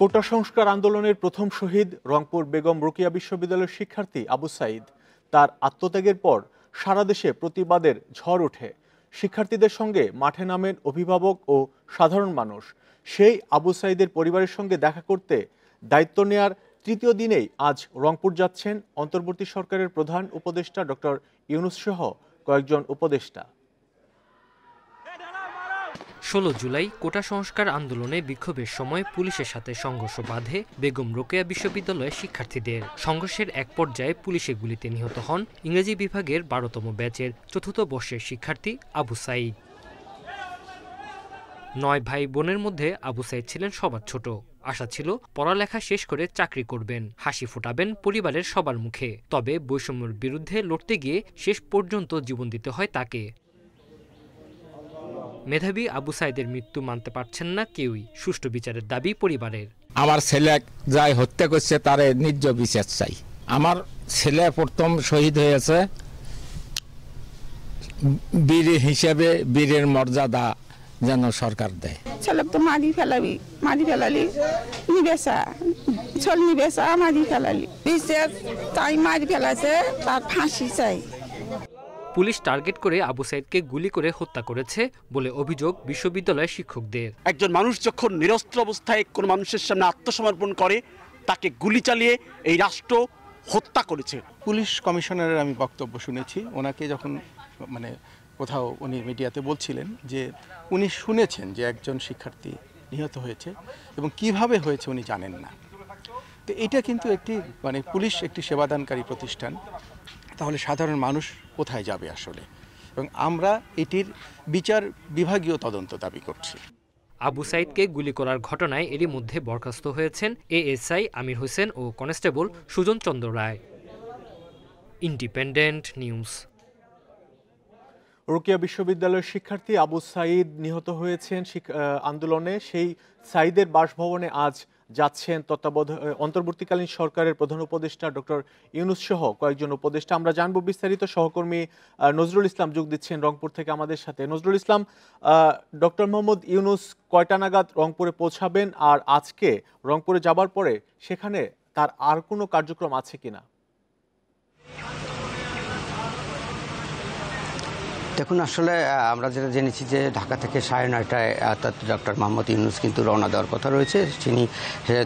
কোটা সংস্কার আন্দোলনের প্রথম শহীদ রংপুর বেগম রোকিয়া বিশ্ববিদ্যালয়ের শিক্ষার্থী আবু সাইদ তার আত্মত্যাগের পর সারা দেশে প্রতিবাদের ঝড় ওঠে শিক্ষার্থীদের সঙ্গে মাঠে নামেন অভিভাবক ও সাধারণ মানুষ সেই আবু সাইদের পরিবারের সঙ্গে দেখা করতে দায়িত্ব নেয়ার তৃতীয় দিনেই আজ রংপুর যাচ্ছেন অন্তর্বর্তী সরকারের প্রধান উপদেষ্টা ডক্টর ইউনুস সহ কয়েকজন উপদেষ্টা ষোলো জুলাই কোটা সংস্কার আন্দোলনে বিক্ষোভের সময় পুলিশের সাথে সংঘর্ষ বাঁধে বেগম রোকেয়া বিশ্ববিদ্যালয়ের শিক্ষার্থীদের সংঘর্ষের এক পর্যায়ে পুলিশের গুলিতে নিহত হন ইংরেজি বিভাগের বারোতম ব্যাচের চতুর্থ বর্ষের শিক্ষার্থী আবু সাইদ নয় ভাই বোনের মধ্যে আবু সাইদ ছিলেন সবার ছোট আশা ছিল পড়ালেখা শেষ করে চাকরি করবেন হাসি ফোটাবেন পরিবারের সবার মুখে তবে বৈষম্যের বিরুদ্ধে লড়তে গিয়ে শেষ পর্যন্ত জীবন দিতে হয় তাকে মেধাবী আবু সাইদের মৃত্যু মানতে পারছেন না কেউই সুষ্ঠু বিচারের দাবি পরিবারের আমার ছেলে যাই হত্যা করছে তার নির্য বিচার চাই আমার ছেলে প্রথম শহীদ হয়েছে বীর হিসেবে বীরের মর্যাদা যেন সরকার দেয় ছেলে তো মারি ফেলাবি মারি ফেলালি নিবেসা চল নিবেসা মারি ফেলালি বিচার তাই মারি ফেলাছে তার ফাঁসি চাই পুলিশ টার্গেট করে আবু সাইদকে গুলি করে হত্যা করেছে বলে অভিযোগ বিশ্ববিদ্যালয়ের শিক্ষকদের একজন মানুষ যখন নিরস্ত্র অবস্থায় কোনো মানুষের সামনে আত্মসমর্পণ করে তাকে গুলি চালিয়ে এই রাষ্ট্র হত্যা করেছে পুলিশ কমিশনারের আমি বক্তব্য শুনেছি ওনাকে যখন মানে কোথাও উনি মিডিয়াতে বলছিলেন যে উনি শুনেছেন যে একজন শিক্ষার্থী নিহত হয়েছে এবং কিভাবে হয়েছে উনি জানেন না তো এটা কিন্তু একটি মানে পুলিশ একটি সেবাদানকারী প্রতিষ্ঠান তাহলে সাধারণ মানুষ কোথায় যাবে আসলে এবং আমরা এটির বিচার বিভাগীয় তদন্ত দাবি করছি আবু সাইদকে গুলি করার ঘটনায় এরই মধ্যে বরখাস্ত হয়েছেন এএসআই আমির হোসেন ও constable Sujan Chandra Roy independent news Rokeya বিশ্ববিদ্যালয়ের শিক্ষার্থী আবু সাইদ নিহত হয়েছেন আন্দোলনে সেই সাইদের বাসভবনে আজ যাচ্ছেন তত্ত্বাবধ অন্তর্বর্তীকালীন সরকারের প্রধান উপদেষ্টা ডক্টর ইউনুস সহ কয়েকজন উপদেষ্টা আমরা জানবো বিস্তারিত সহকর্মী নজরুল ইসলাম যোগ দিচ্ছেন রংপুর থেকে আমাদের সাথে নজরুল ইসলাম ডক্টর মোহাম্মদ ইউনুস কয়টা নাগাদ রংপুরে পৌঁছাবেন আর আজকে রংপুরে যাবার পরে সেখানে তার আর কোনো কার্যক্রম আছে কিনা দেখুন আসলে আমরা যেটা জেনেছি যে ঢাকা থেকে সাড়ে নয়টায় অর্থাৎ ডক্টর মোহাম্মদ ইউনুস কিন্তু রওনা দেওয়ার কথা রয়েছে তিনি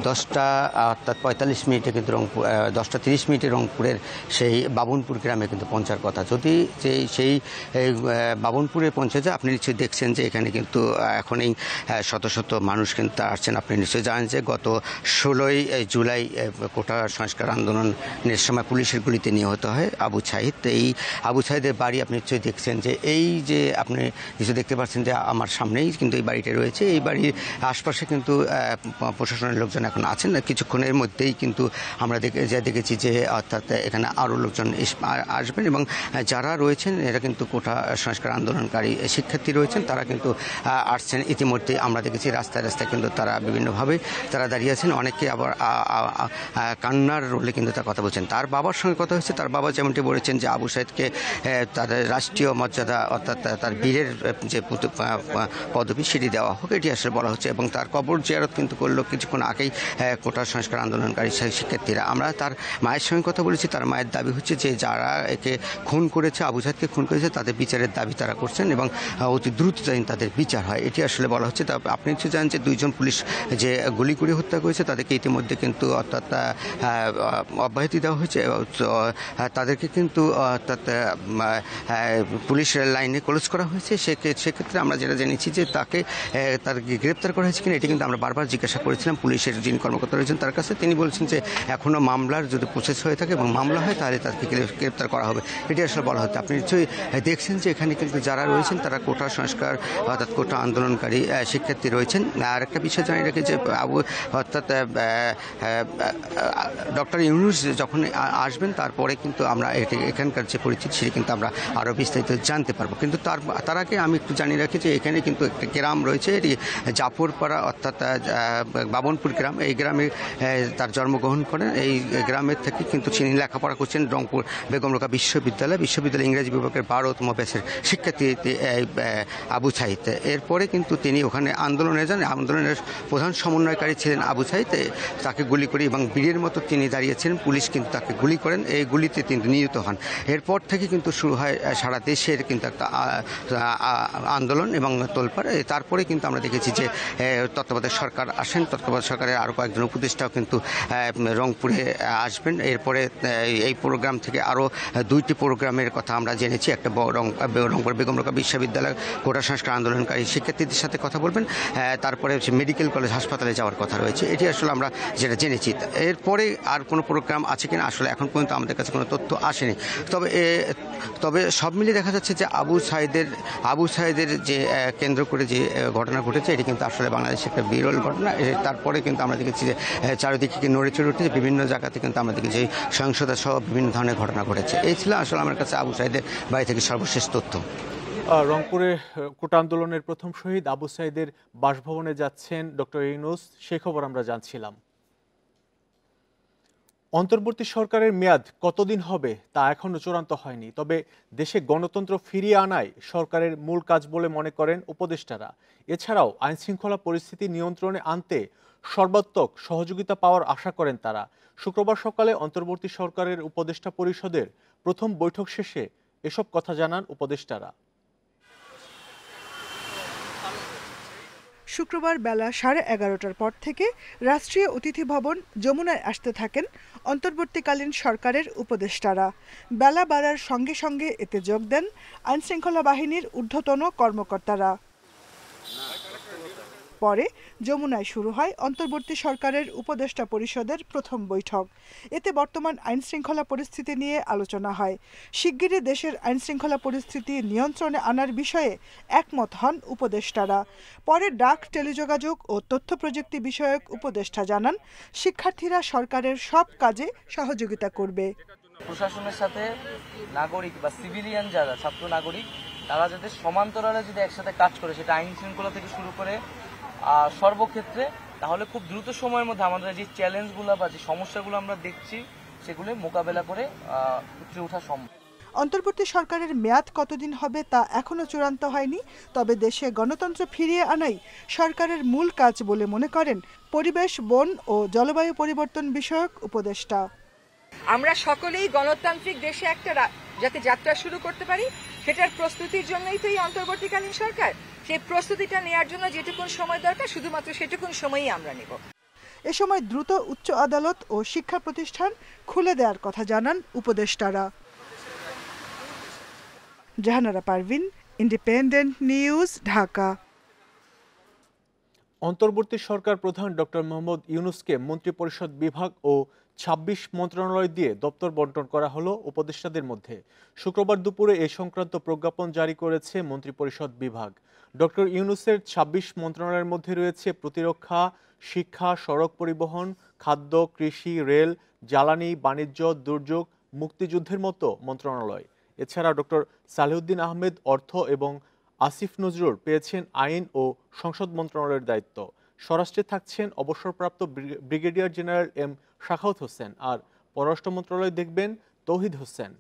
দশটা অর্থাৎ পঁয়তাল্লিশ মিনিটে কিন্তু রংপুর দশটা তিরিশ মিনিটে রংপুরের সেই বাবনপুর গ্রামে কিন্তু পৌঁছার কথা যদি যে সেই বাবনপুরে পৌঁছে যায় আপনি নিশ্চয়ই দেখছেন যে এখানে কিন্তু এখন এই শত শত মানুষ কিন্তু আসছেন আপনি নিশ্চয়ই জানেন যে গত ষোলোই জুলাই কোটা সংস্কার আন্দোলনের সময় পুলিশের গুলিতে নিহত হয় আবু ছাহিদ এই আবু ছাহিদের বাড়ি আপনি নিশ্চয়ই দেখছেন যে এই যে আপনি কিছু দেখতে পাচ্ছেন যে আমার সামনেই কিন্তু এই বাড়িটা রয়েছে এই বাড়ির আশপাশে কিন্তু প্রশাসনের লোকজন এখন আছেন কিছুক্ষণের মধ্যেই কিন্তু আমরা যা দেখেছি যে অর্থাৎ এখানে আরও লোকজন আসবেন এবং যারা রয়েছেন এরা কিন্তু কোটা সংস্কার আন্দোলনকারী শিক্ষার্থী রয়েছেন তারা কিন্তু আসছেন ইতিমধ্যে আমরা দেখেছি রাস্তায় রাস্তায় কিন্তু তারা বিভিন্নভাবে তারা দাঁড়িয়ে আছেন অনেকে আবার কান্নার রোলে কিন্তু তার কথা বলছেন তার বাবার সঙ্গে কথা হয়েছে তার বাবা যেমনটি বলেছেন যে আবু সাহেদকে তাদের রাষ্ট্রীয় মর্যাদা মর্যাদা অর্থাৎ তার বীরের যে পদবি সেটি দেওয়া হোক এটি আসলে বলা হচ্ছে এবং তার কবর জিয়ারত কিন্তু করলো কিছুক্ষণ আগেই কোটা সংস্কার আন্দোলনকারী শিক্ষার্থীরা আমরা তার মায়ের সঙ্গে কথা বলেছি তার মায়ের দাবি হচ্ছে যে যারা একে খুন করেছে আবুজাদকে খুন করেছে তাদের বিচারের দাবি তারা করছেন এবং অতি দ্রুত যেন তাদের বিচার হয় এটি আসলে বলা হচ্ছে তা আপনি হচ্ছে জানেন যে দুইজন পুলিশ যে গুলি করে হত্যা করেছে তাদেরকে ইতিমধ্যে কিন্তু অর্থাৎ অব্যাহতি দেওয়া হয়েছে তাদেরকে কিন্তু অর্থাৎ পুলিশ লাইনে ক্লোজ করা হয়েছে সেক্ষেত্রে আমরা যেটা জেনেছি যে তাকে তার গ্রেপ্তার করা হয়েছে কিনা এটি কিন্তু আমরা বারবার জিজ্ঞাসা করেছিলাম পুলিশের যিনি কর্মকর্তা রয়েছেন তার কাছে তিনি বলছেন যে এখনও মামলার যদি প্রসেস হয়ে থাকে এবং মামলা হয় তাহলে তাকে গ্রেপ্তার করা হবে এটি আসলে বলা হচ্ছে আপনি নিশ্চয়ই দেখছেন যে এখানে কিন্তু যারা রয়েছেন তারা কোটা সংস্কার অর্থাৎ কোটা আন্দোলনকারী শিক্ষার্থী রয়েছেন আর একটা বিষয় জানিয়ে রাখি যে আবু অর্থাৎ ডক্টর ইউনুস যখন আসবেন তারপরে কিন্তু আমরা এখানকার যে পরিচিতি সেটি কিন্তু আমরা আরও বিস্তারিত জানতে দিতে পারবো কিন্তু তার তার আগে আমি একটু জানিয়ে রাখি যে এখানে কিন্তু একটি গ্রাম রয়েছে এটি জাফরপাড়া অর্থাৎ বাবনপুর গ্রাম এই গ্রামে তার জন্মগ্রহণ করেন এই গ্রামের থেকে কিন্তু তিনি লেখাপড়া করছেন রংপুর বেগম রোকা বিশ্ববিদ্যালয় বিশ্ববিদ্যালয় ইংরেজি বিভাগের বারোতম ব্যাসের শিক্ষার্থী আবু সাইদ এরপরে কিন্তু তিনি ওখানে আন্দোলনে যান আন্দোলনের প্রধান সমন্বয়কারী ছিলেন আবু সাইদ তাকে গুলি করে এবং বীরের মতো তিনি দাঁড়িয়েছিলেন পুলিশ কিন্তু তাকে গুলি করেন এই গুলিতে তিনি নিহত হন এরপর থেকে কিন্তু শুরু হয় সারা দেশের কিন্তু কিন্তু একটা আন্দোলন এবং তোলপাড় তারপরে কিন্তু আমরা দেখেছি যে তত্ত্বাবধায়ক সরকার আসেন তত্ত্বাবধায়ক সরকারের আরও কয়েকজন উপদেষ্টাও কিন্তু রংপুরে আসবেন এরপরে এই প্রোগ্রাম থেকে আরও দুইটি প্রোগ্রামের কথা আমরা জেনেছি একটা রংপুর বেগম রোকা বিশ্ববিদ্যালয় গোটা সংস্কার আন্দোলনকারী শিক্ষার্থীদের সাথে কথা বলবেন তারপরে মেডিকেল কলেজ হাসপাতালে যাওয়ার কথা রয়েছে এটি আসলে আমরা যেটা জেনেছি এরপরে আর কোনো প্রোগ্রাম আছে কিনা আসলে এখন পর্যন্ত আমাদের কাছে কোনো তথ্য আসেনি তবে তবে সব মিলিয়ে দেখা যাচ্ছে যে হচ্ছে আবু সাইদের আবু সাইদের যে কেন্দ্র করে যে ঘটনা ঘটেছে এটি কিন্তু আসলে বাংলাদেশে একটা বিরল ঘটনা তারপরে কিন্তু আমরা দেখেছি যে চারিদিকে কি নড়ে চড়ে উঠেছে বিভিন্ন জায়গাতে কিন্তু আমরা দেখেছি সহিংসতা সহ বিভিন্ন ধরনের ঘটনা ঘটেছে এই ছিল আসলে আমার কাছে আবু সাইদের বাড়ি থেকে সর্বশেষ তথ্য রংপুরে কোটা আন্দোলনের প্রথম শহীদ আবু সাইদের বাসভবনে যাচ্ছেন ডক্টর ইউনুস সে খবর আমরা জানছিলাম অন্তর্বর্তী সরকারের মেয়াদ কতদিন হবে তা এখনও চূড়ান্ত হয়নি তবে দেশে গণতন্ত্র ফিরিয়ে আনায় সরকারের মূল কাজ বলে মনে করেন উপদেষ্টারা এছাড়াও আইনশৃঙ্খলা পরিস্থিতি নিয়ন্ত্রণে আনতে সর্বাত্মক সহযোগিতা পাওয়ার আশা করেন তারা শুক্রবার সকালে অন্তর্বর্তী সরকারের উপদেষ্টা পরিষদের প্রথম বৈঠক শেষে এসব কথা জানান উপদেষ্টারা শুক্রবার বেলা সাড়ে এগারোটার পর থেকে রাষ্ট্রীয় অতিথি ভবন যমুনায় আসতে থাকেন অন্তর্বর্তীকালীন সরকারের উপদেষ্টারা বেলা বাড়ার সঙ্গে সঙ্গে এতে যোগ দেন আইনশৃঙ্খলা বাহিনীর ঊর্ধ্বতন কর্মকর্তারা পরে যমুনায় শুরু হয় অন্তর্বর্তী সরকারের উপদেষ্টা পরিষদের প্রথম বৈঠক এতে বর্তমান আইনশৃঙ্খলা পরিস্থিতি নিয়ে আলোচনা হয় শিগগিরই দেশের আইনশৃঙ্খলা পরিস্থিতি নিয়ন্ত্রণে আনার বিষয়ে একমত হন উপদেষ্টারা পরে ডাক টেলিযোগাযোগ ও তথ্য প্রযুক্তি বিষয়ক উপদেষ্টা জানান শিক্ষার্থীরা সরকারের সব কাজে সহযোগিতা করবে প্রশাসনের সাথে নাগরিক বা সিভিলিয়ান যারা ছাত্র নাগরিক তারা যাতে সমান্তরালে যদি একসাথে কাজ করে সেটা আইন শৃঙ্খলা থেকে শুরু করে সর্বক্ষেত্রে তাহলে খুব দ্রুত সময়ের মধ্যে আমাদের যে চ্যালেঞ্জগুলো বা যে সমস্যাগুলো আমরা দেখছি সেগুলো মোকাবেলা করে উঠে ওঠা সম্ভব অন্তর্বর্তী সরকারের মেয়াদ কতদিন হবে তা এখনও চূড়ান্ত হয়নি তবে দেশে গণতন্ত্র ফিরিয়ে আনাই সরকারের মূল কাজ বলে মনে করেন পরিবেশ বন ও জলবায়ু পরিবর্তন বিষয়ক উপদেষ্টা আমরা সকলেই গণতান্ত্রিক দেশে একটা যাতে যাত্রা শুরু করতে পারি সেটার প্রস্তুতির জন্যই তো এই অন্তর্বর্তীকালীন সরকার সেই প্রস্তুতিটা নেওয়ার জন্য যেটুকুন সময় দরকার শুধুমাত্র সেটুকুন সময়ই আমরা নেব এ সময় দ্রুত উচ্চ আদালত ও শিক্ষা প্রতিষ্ঠান খুলে দেওয়ার কথা জানান উপদেষ্টারা জাহানারা পারভিন ইন্ডিপেন্ডেন্ট নিউজ ঢাকা অন্তর্বর্তী সরকার প্রধান ডক্টর মোহাম্মদ ইউনুসকে মন্ত্রিপরিষদ বিভাগ ও ২৬ মন্ত্রণালয় দিয়ে দপ্তর বন্টন করা হলো উপদেষ্টাদের মধ্যে শুক্রবার দুপুরে এ সংক্রান্ত প্রজ্ঞাপন জারি করেছে মন্ত্রিপরিষদ বিভাগ ডক্টর ইউনুসের ২৬ মন্ত্রণালয়ের মধ্যে রয়েছে প্রতিরক্ষা শিক্ষা সড়ক পরিবহন খাদ্য কৃষি রেল জ্বালানি বাণিজ্য দুর্যোগ মুক্তিযুদ্ধের মতো মন্ত্রণালয় এছাড়া ডক্টর সালেউদ্দিন আহমেদ অর্থ এবং আসিফ নজরুল পেয়েছেন আইন ও সংসদ মন্ত্রণালয়ের দায়িত্ব স্বরাষ্ট্রে থাকছেন অবসরপ্রাপ্ত brigadier general M Sakhawat Hossain আর পররাষ্ট্র মন্ত্রণালয় দেখবেন তৌহিদ হোসেন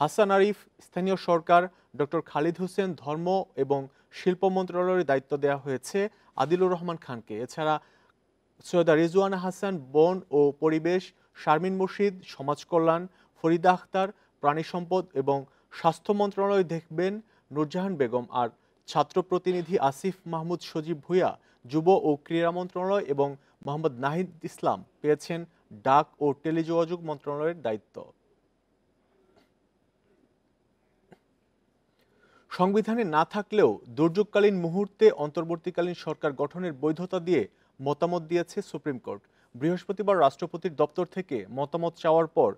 হাসান আরিফ স্থানীয় সরকার ডক্টর খালিদ হোসেন ধর্ম এবং শিল্প মন্ত্রণালয়ের দায়িত্ব দেওয়া হয়েছে আদিলুর রহমান খানকে এছাড়া সৈয়দা রিজওয়ানা হাসান বন ও পরিবেশ শারমিন মুর্শিদ সমাজকল্যাণ ফরিদা আখতার প্রাণী সম্পদ এবং স্বাস্থ্য মন্ত্রণালয় দেখবেন নুরজাহান বেগম আর ছাত্র প্রতিনিধি আসিফ মাহমুদ সজীব ভুয়া যুব ও ক্রীড়া মন্ত্রণালয় এবং মোহাম্মদ নাহিদ ইসলাম পেয়েছেন ডাক ও টেলিযোগাযোগ মন্ত্রণালয়ের দায়িত্ব সংবিধানে না থাকলেও দুর্যোগকালীন মুহূর্তে অন্তর্বর্তীকালীন সরকার গঠনের বৈধতা দিয়ে মতামত দিয়েছে সুপ্রিম কোর্ট বৃহস্পতিবার রাষ্ট্রপতির দপ্তর থেকে মতামত চাওয়ার পর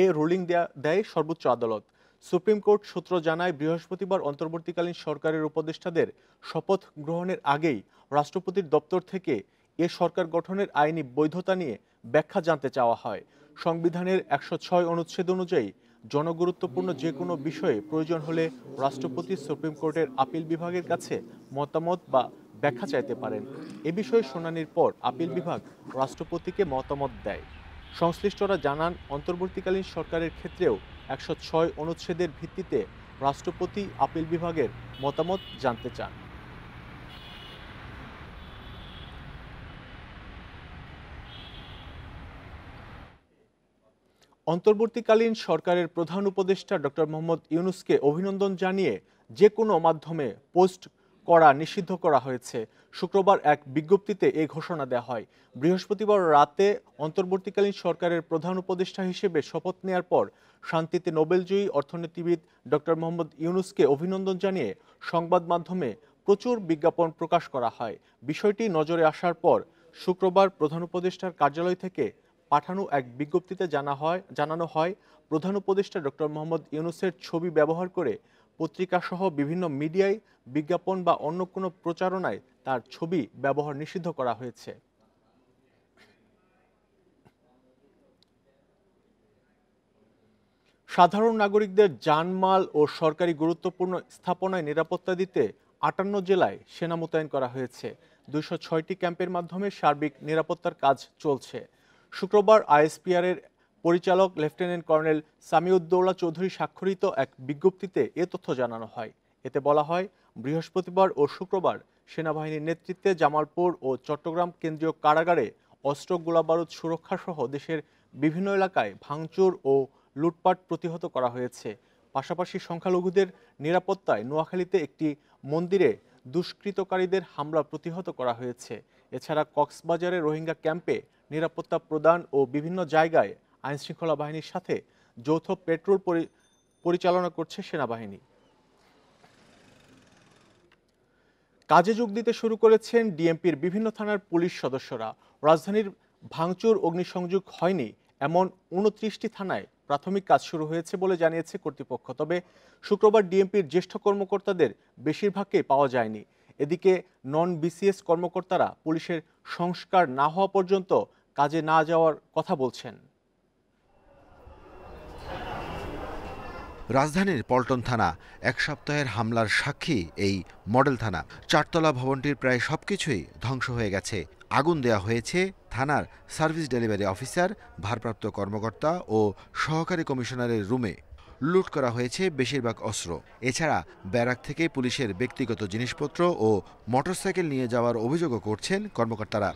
এ রুলিং দেয় সর্বোচ্চ আদালত সুপ্রিম কোর্ট সূত্র জানায় বৃহস্পতিবার অন্তর্বর্তীকালীন সরকারের উপদেষ্টাদের শপথ গ্রহণের আগেই রাষ্ট্রপতির দপ্তর থেকে এ সরকার গঠনের আইনি বৈধতা নিয়ে ব্যাখ্যা জানতে চাওয়া হয় সংবিধানের একশো ছয় অনুচ্ছেদ অনুযায়ী জনগুরুত্বপূর্ণ যে কোনো বিষয়ে প্রয়োজন হলে রাষ্ট্রপতি সুপ্রিম কোর্টের আপিল বিভাগের কাছে মতামত বা ব্যাখ্যা চাইতে পারেন এ বিষয়ে শুনানির পর আপিল বিভাগ রাষ্ট্রপতিকে মতামত দেয় সংশ্লিষ্টরা জানান অন্তর্বর্তীকালীন সরকারের ক্ষেত্রেও একশো অনুচ্ছেদের ভিত্তিতে রাষ্ট্রপতি আপিল বিভাগের মতামত জানতে চান অন্তর্বর্তীকালীন সরকারের প্রধান উপদেষ্টা ডক্টর মোহাম্মদ ইউনুসকে অভিনন্দন জানিয়ে যে কোনো মাধ্যমে পোস্ট করা নিষিদ্ধ করা হয়েছে শুক্রবার এক বিজ্ঞপ্তিতে এ ঘোষণা দেওয়া হয় বৃহস্পতিবার রাতে অন্তর্বর্তীকালীন সরকারের প্রধান উপদেষ্টা হিসেবে শপথ নেয়ার পর শান্তিতে নোবেলজয়ী অর্থনীতিবিদ ডক্টর মোহাম্মদ ইউনুসকে অভিনন্দন জানিয়ে সংবাদ মাধ্যমে প্রচুর বিজ্ঞাপন প্রকাশ করা হয় বিষয়টি নজরে আসার পর শুক্রবার প্রধান উপদেষ্টার কার্যালয় থেকে পাঠানো এক বিজ্ঞপ্তিতে জানা হয় জানানো হয় প্রধান উপদেষ্টা ডক্টর মোহাম্মদ ইউনুসের ছবি ব্যবহার করে পত্রিকাসহ বিভিন্ন মিডিয়ায় বিজ্ঞাপন বা অন্য কোনো প্রচারণায় তার ছবি ব্যবহার নিষিদ্ধ করা হয়েছে সাধারণ নাগরিকদের জানমাল ও সরকারি গুরুত্বপূর্ণ স্থাপনায় নিরাপত্তা দিতে আটান্ন জেলায় সেনা মোতায়েন করা হয়েছে দুশো ছয়টি ক্যাম্পের মাধ্যমে সার্বিক নিরাপত্তার কাজ চলছে শুক্রবার আইএসপিআর এর পরিচালক লেফটেন্যান্ট কর্নেল সামিউদ্দৌলা চৌধুরী স্বাক্ষরিত এক বিজ্ঞপ্তিতে এ তথ্য জানানো হয় এতে বলা হয় বৃহস্পতিবার ও শুক্রবার সেনাবাহিনীর নেতৃত্বে জামালপুর ও চট্টগ্রাম কেন্দ্রীয় কারাগারে অস্ত্র গোলাবারুদ সুরক্ষাসহ দেশের বিভিন্ন এলাকায় ভাঙচুর ও লুটপাট প্রতিহত করা হয়েছে পাশাপাশি সংখ্যালঘুদের নিরাপত্তায় নোয়াখালীতে একটি মন্দিরে দুষ্কৃতকারীদের হামলা প্রতিহত করা হয়েছে এছাড়া কক্সবাজারে রোহিঙ্গা ক্যাম্পে নিরাপত্তা প্রদান ও বিভিন্ন জায়গায় আইনশৃঙ্খলা বাহিনীর সাথে যৌথ পেট্রোল পরিচালনা করছে সেনাবাহিনী কাজে যোগ দিতে শুরু করেছেন ডিএমপির বিভিন্ন থানার পুলিশ সদস্যরা রাজধানীর ভাঙচুর অগ্নিসংযোগ হয়নি এমন উনত্রিশটি থানায় প্রাথমিক কাজ শুরু হয়েছে বলে জানিয়েছে কর্তৃপক্ষ তবে শুক্রবার ডিএমপির জ্যেষ্ঠ কর্মকর্তাদের বেশিরভাগকে পাওয়া যায়নি এদিকে নন বিসিএস কর্মকর্তারা পুলিশের সংস্কার না হওয়া পর্যন্ত কাজে না যাওয়ার কথা বলছেন রাজধানীর পল্টন থানা এক সপ্তাহের হামলার সাক্ষী এই মডেল থানা চারতলা ভবনটির প্রায় সব কিছুই ধ্বংস হয়ে গেছে আগুন দেয়া হয়েছে থানার সার্ভিস ডেলিভারি অফিসার ভারপ্রাপ্ত কর্মকর্তা ও সহকারী কমিশনারের রুমে লুট করা হয়েছে বেশিরভাগ অস্ত্র এছাড়া ব্যারাক থেকে পুলিশের ব্যক্তিগত জিনিসপত্র ও মোটরসাইকেল নিয়ে যাওয়ার অভিযোগও করছেন কর্মকর্তারা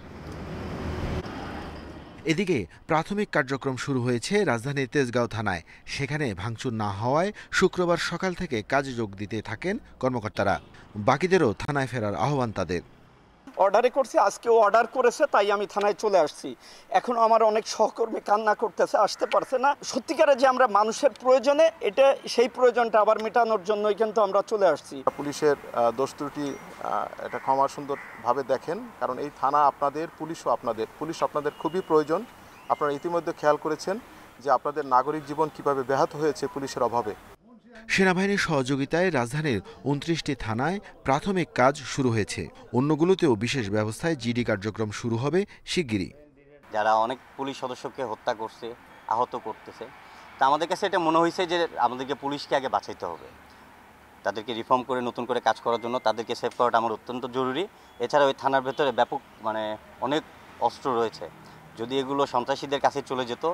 এদিকে প্রাথমিক কার্যক্রম শুরু হয়েছে রাজধানীর তেজগাঁও থানায় সেখানে ভাঙচুর না হওয়ায় শুক্রবার সকাল থেকে কাজে যোগ দিতে থাকেন কর্মকর্তারা বাকিদেরও থানায় ফেরার আহ্বান তাদের অর্ডারে করছি আজকে ও অর্ডার করেছে তাই আমি থানায় চলে আসছি এখন আমার অনেক সহকর্মী কান্না করতেছে আসতে পারছে না সত্যিকারে যে আমরা মানুষের প্রয়োজনে এটা সেই প্রয়োজনটা আবার মেটানোর জন্যই কিন্তু আমরা চলে আসছি পুলিশের দোষ ত্রুটি এটা ক্ষমা সুন্দরভাবে দেখেন কারণ এই থানা আপনাদের পুলিশও আপনাদের পুলিশ আপনাদের খুবই প্রয়োজন আপনারা ইতিমধ্যে খেয়াল করেছেন যে আপনাদের নাগরিক জীবন কিভাবে ব্যাহত হয়েছে পুলিশের অভাবে সেনাবাহিনীর সহযোগিতায় রাজধানীর উনত্রিশটি থানায় প্রাথমিক কাজ শুরু হয়েছে অন্যগুলোতেও বিশেষ ব্যবস্থায় জিডি কার্যক্রম শুরু হবে শিগগিরই যারা অনেক পুলিশ সদস্যকে হত্যা করছে আহত করতেছে তা আমাদের কাছে এটা মনে হয়েছে যে আমাদেরকে পুলিশকে আগে বাঁচাইতে হবে তাদেরকে রিফর্ম করে নতুন করে কাজ করার জন্য তাদেরকে সেভ করাটা আমার অত্যন্ত জরুরি এছাড়া ওই থানার ভেতরে ব্যাপক মানে অনেক অস্ত্র রয়েছে যদি এগুলো সন্ত্রাসীদের কাছে চলে যেত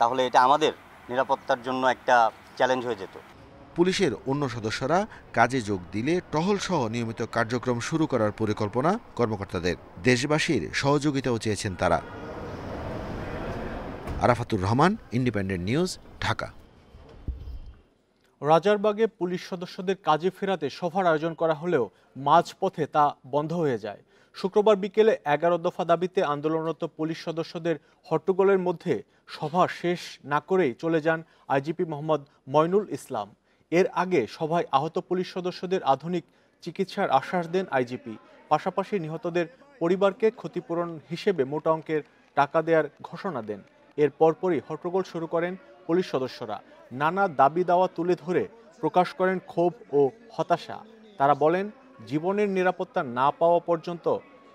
তাহলে এটা আমাদের নিরাপত্তার জন্য একটা চ্যালেঞ্জ হয়ে যেত পুলিশের অন্য সদস্যরা কাজে যোগ দিলে টহলসহ নিয়মিত কার্যক্রম শুরু করার পরিকল্পনা কর্মকর্তাদের দেশবাসীর সহযোগিতাও চেয়েছেন তারা আরাফাতুর রহমান ইন্ডিপেন্ডেন্ট নিউজ ঢাকা রাজারবাগে পুলিশ সদস্যদের কাজে ফেরাতে সভার আয়োজন করা হলেও মাঝপথে তা বন্ধ হয়ে যায় শুক্রবার বিকেলে এগারো দফা দাবিতে আন্দোলনরত পুলিশ সদস্যদের হট্টগোলের মধ্যে সভা শেষ না করেই চলে যান আইজিপি মোহাম্মদ ময়নুল ইসলাম এর আগে সভায় আহত পুলিশ সদস্যদের আধুনিক চিকিৎসার আশ্বাস দেন আইজিপি পাশাপাশি নিহতদের পরিবারকে ক্ষতিপূরণ হিসেবে মোটা অঙ্কের টাকা দেওয়ার ঘোষণা দেন এর পরপরই হট্টগোল শুরু করেন পুলিশ সদস্যরা নানা দাবি দাওয়া তুলে ধরে প্রকাশ করেন ক্ষোভ ও হতাশা তারা বলেন জীবনের নিরাপত্তা না পাওয়া পর্যন্ত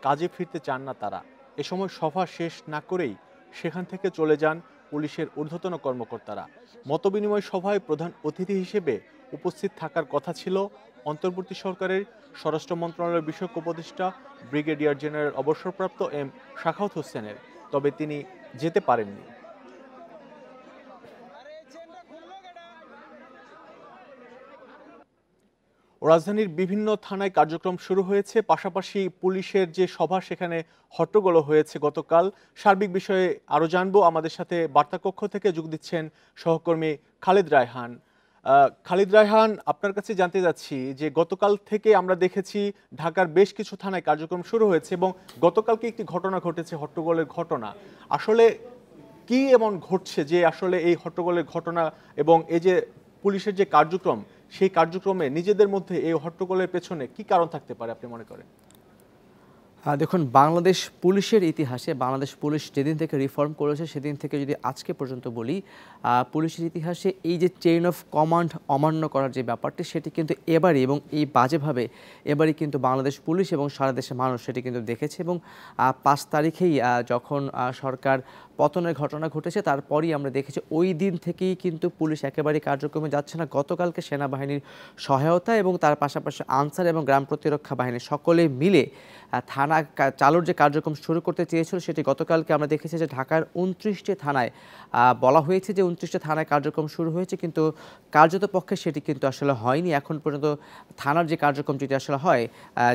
কাজে ফিরতে চান না তারা এ সময় সভা শেষ না করেই সেখান থেকে চলে যান পুলিশের ঊর্ধ্বতন কর্মকর্তারা মতবিনিময় সভায় প্রধান অতিথি হিসেবে উপস্থিত থাকার কথা ছিল অন্তর্বর্তী সরকারের স্বরাষ্ট্র মন্ত্রণালয়ের বিষয়ক উপদেষ্টা ব্রিগেডিয়ার জেনারেল অবসরপ্রাপ্ত এম শাখাউত হোসেনের তবে তিনি যেতে পারেননি রাজধানীর বিভিন্ন থানায় কার্যক্রম শুরু হয়েছে পাশাপাশি পুলিশের যে সভা সেখানে হট্টগোল হয়েছে গতকাল সার্বিক বিষয়ে আরও জানবো আমাদের সাথে বার্তাকক্ষ থেকে যোগ দিচ্ছেন সহকর্মী খালেদ রায়হান খালিদ রায়হান আপনার কাছে জানতে যাচ্ছি যে গতকাল থেকে আমরা দেখেছি ঢাকার বেশ কিছু থানায় কার্যক্রম শুরু হয়েছে এবং গতকালকে একটি ঘটনা ঘটেছে হট্টগোলের ঘটনা আসলে কি এমন ঘটছে যে আসলে এই হট্টগোলের ঘটনা এবং এই যে পুলিশের যে কার্যক্রম সেই কার্যক্রমে নিজেদের মধ্যে এই হট্টগোলের পেছনে কি কারণ থাকতে পারে আপনি মনে করেন দেখুন বাংলাদেশ পুলিশের ইতিহাসে বাংলাদেশ পুলিশ যেদিন থেকে রিফর্ম করেছে সেদিন থেকে যদি আজকে পর্যন্ত বলি পুলিশের ইতিহাসে এই যে চেইন অফ কমান্ড অমান্য করার যে ব্যাপারটি সেটি কিন্তু এবারই এবং এই বাজেভাবে এবারই কিন্তু বাংলাদেশ পুলিশ এবং সারা দেশের মানুষ সেটি কিন্তু দেখেছে এবং পাঁচ তারিখেই যখন সরকার পতনের ঘটনা ঘটেছে তারপরই আমরা দেখেছি ওই দিন থেকেই কিন্তু পুলিশ একেবারে কার্যক্রমে যাচ্ছে না গতকালকে সেনাবাহিনীর সহায়তা এবং তার পাশাপাশি আনসার এবং গ্রাম প্রতিরক্ষা বাহিনী সকলে মিলে থানা চালুর যে কার্যক্রম শুরু করতে চেয়েছিল সেটি গতকালকে আমরা দেখেছি যে ঢাকার উনত্রিশটি থানায় বলা হয়েছে যে উনত্রিশটি থানায় কার্যক্রম শুরু হয়েছে কিন্তু কার্যত পক্ষে সেটি কিন্তু আসলে হয়নি এখন পর্যন্ত থানার যে কার্যক্রম যেটি আসলে হয়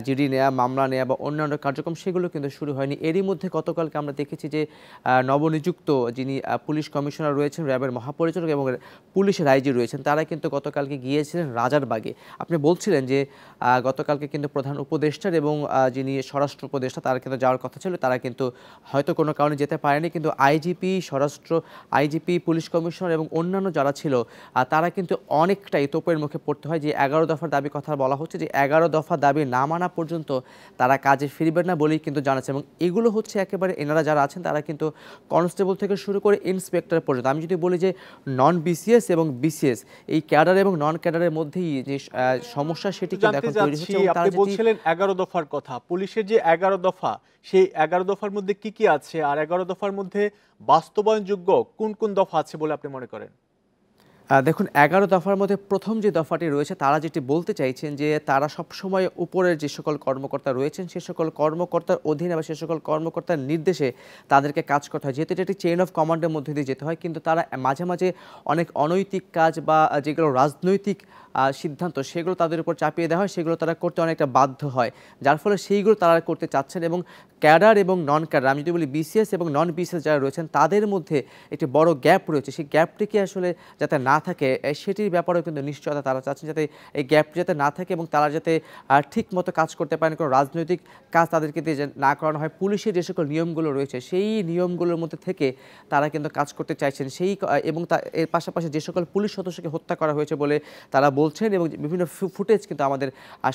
জিডি নেয়া মামলা নেয়া বা অন্যান্য কার্যক্রম সেগুলো কিন্তু শুরু হয়নি এরই মধ্যে গতকালকে আমরা দেখেছি যে নব নবনিযুক্ত যিনি পুলিশ কমিশনার রয়েছেন র্যাবের মহাপরিচালক এবং পুলিশের আইজি রয়েছেন তারা কিন্তু গতকালকে গিয়েছিলেন রাজারবাগে আপনি বলছিলেন যে গতকালকে কিন্তু প্রধান উপদেষ্টার এবং যিনি স্বরাষ্ট্র উপদেষ্টা তারা কিন্তু যাওয়ার কথা ছিল তারা কিন্তু হয়তো কোনো কারণে যেতে পারেনি কিন্তু আইজিপি স্বরাষ্ট্র আইজিপি পুলিশ কমিশনার এবং অন্যান্য যারা ছিল তারা কিন্তু অনেকটাই তোপের মুখে পড়তে হয় যে এগারো দফার দাবি কথা বলা হচ্ছে যে এগারো দফা দাবি না মানা পর্যন্ত তারা কাজে ফিরবেন না বলেই কিন্তু জানাচ্ছে এবং এগুলো হচ্ছে একেবারে এনারা যারা আছেন তারা কিন্তু কনস্টেবল থেকে শুরু করে ইন্সপেক্টর পর্যন্ত আমি যদি বলি যে নন বিসিএস এবং বিসিএস এই ক্যাডার এবং নন ক্যাডারের মধ্যেই যে সমস্যা সেটি আপনি বলছিলেন এগারো দফার কথা পুলিশের যে এগারো দফা সেই এগারো দফার মধ্যে কি কি আছে আর এগারো দফার মধ্যে বাস্তবায়নযোগ্য কোন কোন দফা আছে বলে আপনি মনে করেন দেখুন এগারো দফার মধ্যে প্রথম যে দফাটি রয়েছে তারা যেটি বলতে চাইছেন যে তারা সবসময় উপরের যে সকল কর্মকর্তা রয়েছেন সে সকল কর্মকর্তার অধীনে বা সে সকল কর্মকর্তার নির্দেশে তাদেরকে কাজ করতে হয় যেহেতু এটি চেইন অফ কমান্ডের মধ্যে দিয়ে যেতে হয় কিন্তু তারা মাঝে মাঝে অনেক অনৈতিক কাজ বা যেগুলো রাজনৈতিক সিদ্ধান্ত সেগুলো তাদের উপর চাপিয়ে দেওয়া হয় সেগুলো তারা করতে অনেকটা বাধ্য হয় যার ফলে সেইগুলো তারা করতে চাচ্ছেন এবং ক্যাডার এবং নন ক্যাডার আমি যদি বলি বিসিএস এবং নন বিসিএস যারা রয়েছেন তাদের মধ্যে একটি বড় গ্যাপ রয়েছে সেই গ্যাপটিকে আসলে যাতে না থাকে সেটির ব্যাপারেও কিন্তু নিশ্চয়তা তারা চাচ্ছেন যাতে এই গ্যাপটি যাতে না থাকে এবং তারা যাতে ঠিক মতো কাজ করতে পারেন কোনো রাজনৈতিক কাজ তাদেরকে দিয়ে না করানো হয় পুলিশের যে সকল নিয়মগুলো রয়েছে সেই নিয়মগুলোর মধ্যে থেকে তারা কিন্তু কাজ করতে চাইছেন সেই এবং এর পাশাপাশি যে সকল পুলিশ সদস্যকে হত্যা করা হয়েছে বলে তারা বলছেন এবং বিভিন্ন ফুটেজ কিন্তু আমাদের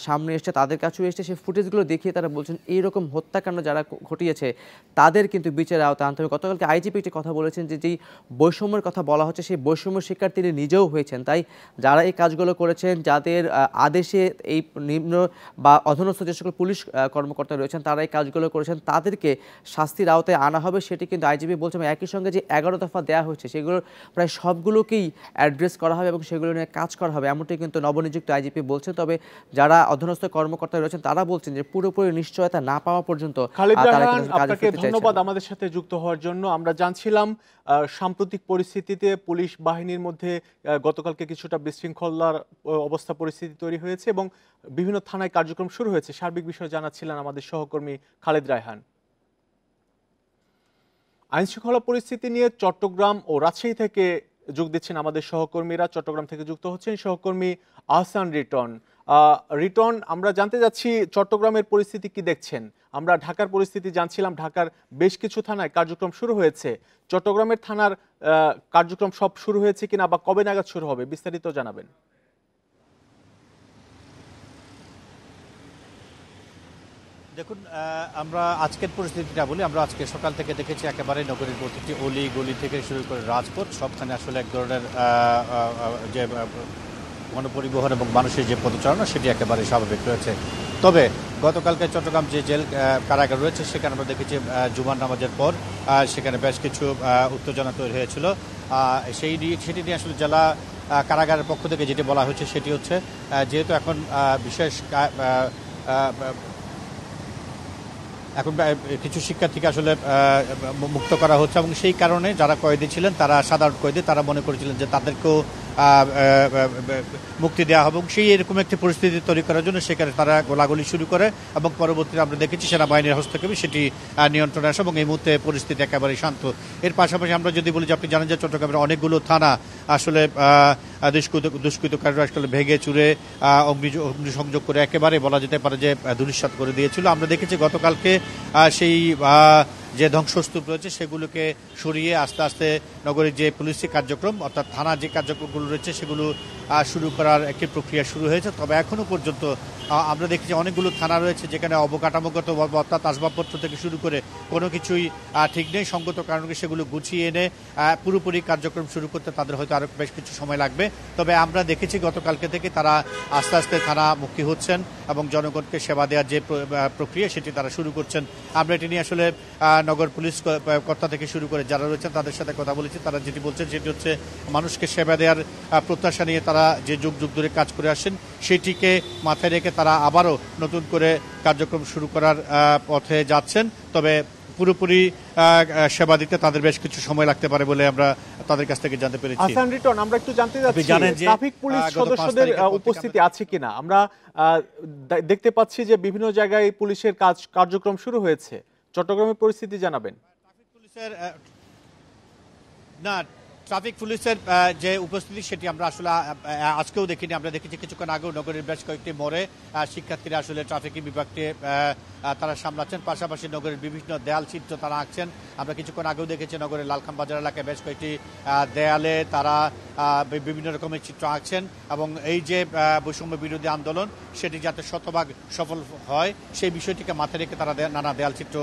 সামনে এসছে তাদের কাছেও এসছে সেই ফুটেজগুলো দেখিয়ে তারা বলছেন এইরকম হত্যাকাণ্ড যারা ঘটিয়েছে তাদের কিন্তু বিচারে আওতায় আনতে হবে গতকালকে আইজিপি একটি কথা বলেছেন যে যেই বৈষম্যের কথা বলা হচ্ছে সেই বৈষম্য শিকার তিনি নিজেও হয়েছেন তাই যারা এই কাজগুলো করেছেন যাদের আদেশে এই নিম্ন বা অধনস্থ যে সকল পুলিশ কর্মকর্তা রয়েছেন তারা এই কাজগুলো করেছেন তাদেরকে শাস্তির আওতায় আনা হবে সেটি কিন্তু আইজিপি বলছে একই সঙ্গে যে এগারো দফা দেওয়া হয়েছে সেগুলো প্রায় সবগুলোকেই অ্যাড্রেস করা হবে এবং সেগুলো নিয়ে কাজ করা হবে এমনটি কিন্তু নবনিযুক্ত আইজিপি বলছে তবে যারা অধীনস্থ কর্মকর্তা রয়েছেন তারা বলছেন যে পুরোপুরি নিশ্চয়তা না পাওয়া পর্যন্ত আপনাকে ধন্যবাদ আমাদের সাথে যুক্ত হওয়ার জন্য আমরা জানছিলাম সাম্প্রতিক পরিস্থিতিতে পুলিশ বাহিনীর মধ্যে গতকালকে কিছুটা বিশৃঙ্খলার অবস্থা পরিস্থিতি তৈরি হয়েছে এবং বিভিন্ন থানায় কার্যক্রম শুরু হয়েছে সার্বিক বিষয়ে জানাচ্ছিলেন আমাদের সহকর্মী খালেদ রায়হান আইনশৃঙ্খলা পরিস্থিতি নিয়ে চট্টগ্রাম ও রাজশাহী থেকে যোগ দিচ্ছেন আমাদের সহকর্মীরা চট্টগ্রাম থেকে যুক্ত হচ্ছেন সহকর্মী আহসান রিটন রিটন আমরা জানতে যাচ্ছি চট্টগ্রামের পরিস্থিতি কি দেখছেন আমরা ঢাকার পরিস্থিতি জানছিলাম ঢাকার বেশ কিছু থানায় কার্যক্রম শুরু হয়েছে চট্টগ্রামের থানার কার্যক্রম সব শুরু হয়েছে কিনা বা কবে নাগাদ শুরু হবে বিস্তারিত জানাবেন দেখুন আমরা আজকের পরিস্থিতিটা বলি আমরা আজকে সকাল থেকে দেখেছি একেবারে নগরীর প্রতিটি অলি গলি থেকে শুরু করে রাজপথ সবখানে আসলে এক ধরনের যে গণপরিবহন এবং মানুষের যে পদচারণা সেটি একেবারে স্বাভাবিক রয়েছে তবে গতকালকে চট্টগ্রাম যে জেল কারাগার রয়েছে সেখানে আমরা দেখেছি জুমার নামাজের পর সেখানে বেশ কিছু উত্তেজনা তৈরি হয়েছিল সেই সেটি নিয়ে আসলে জেলা কারাগারের পক্ষ থেকে যেটি বলা হয়েছে সেটি হচ্ছে যেহেতু এখন বিশেষ এখন কিছু শিক্ষার্থীকে আসলে মুক্ত করা হচ্ছে এবং সেই কারণে যারা কয়েদি ছিলেন তারা সাধারণ কয়েদি তারা মনে করেছিলেন যে তাদেরকেও মুক্তি দেওয়া হবে এবং সেই এরকম একটি পরিস্থিতি তৈরি করার জন্য সেখানে তারা গোলাগুলি শুরু করে এবং পরবর্তীতে আমরা দেখেছি সেনাবাহিনীর হস্তক্ষেপে সেটি নিয়ন্ত্রণে আসে এবং এই মুহূর্তে পরিস্থিতি একেবারেই শান্ত এর পাশাপাশি আমরা যদি বলি যে আপনি জানেন যে চট্টগ্রামের অনেকগুলো থানা আসলে দুষ্কৃত দুষ্কৃতকারীরা আসলে ভেঙে চুরে অগ্নি অগ্নিসংযোগ করে একেবারে বলা যেতে পারে যে ধূলিসাত করে দিয়েছিল আমরা দেখেছি গতকালকে সেই যে ধ্বংসস্তূপ রয়েছে সেগুলোকে সরিয়ে আস্তে আস্তে নগরের যে পুলিশি কার্যক্রম অর্থাৎ থানা যে কার্যক্রমগুলো রয়েছে সেগুলো শুরু করার একটি প্রক্রিয়া শুরু হয়েছে তবে এখনও পর্যন্ত আমরা দেখি যে অনেকগুলো থানা রয়েছে যেখানে অবকাঠামোগত অর্থাৎ আসবাবপত্র থেকে শুরু করে কোনো কিছুই ঠিক নেই সঙ্গত কারণকে সেগুলো গুছিয়ে এনে পুরোপুরি কার্যক্রম শুরু করতে তাদের হয়তো আরও বেশ কিছু সময় লাগবে তবে আমরা দেখেছি গতকালকে থেকে তারা আস্তে আস্তে থানা মুক্তি হচ্ছেন এবং জনগণকে সেবা দেওয়ার যে প্রক্রিয়া সেটি তারা শুরু করছেন আমরা এটি নিয়ে আসলে নগর পুলিশ কর্তা থেকে শুরু করে যারা রয়েছেন তাদের সাথে কথা বলেছি তারা যেটি বলছেন সেটি হচ্ছে মানুষকে সেবা দেওয়ার প্রত্যাশা নিয়ে তারা যে যুগ যুগ ধরে কাজ করে আসেন সেটিকে মাথায় রেখে তারা আবারও নতুন করে কার্যক্রম শুরু করার পথে যাচ্ছেন তবে পুরোপুরি সেবা দিতে তাদের বেশ কিছু সময় লাগতে পারে বলে আমরা তাদের কাছ থেকে জানতে পেরেছি আসান রিটন আমরা একটু জানতে যাচ্ছি ট্রাফিক পুলিশ সদস্যদের উপস্থিতি আছে কিনা আমরা দেখতে পাচ্ছি যে বিভিন্ন জায়গায় পুলিশের কাজ কার্যক্রম শুরু হয়েছে চট্টগ্রামের পরিস্থিতি জানাবেন না ট্রাফিক পুলিশের যে উপস্থিতি সেটি আমরা আসলে আজকেও দেখিনি আমরা দেখেছি কিছুক্ষণ আগেও নগরের বেশ কয়েকটি মোড়ে শিক্ষার্থীরা আসলে ট্রাফিক বিভাগকে তারা সামলাচ্ছেন পাশাপাশি নগরের বিভিন্ন দেয়াল চিত্র তারা আঁকছেন আমরা কিছুক্ষণ আগেও দেখেছি নগরের লালখাম বাজার এলাকায় বেশ কয়েকটি দেয়ালে তারা বিভিন্ন রকমের চিত্র আঁকছেন এবং এই যে বৈষম্য বিরোধী আন্দোলন সেটি যাতে শতভাগ সফল হয় সেই বিষয়টিকে মাথায় রেখে তারা নানা দেয়াল চিত্র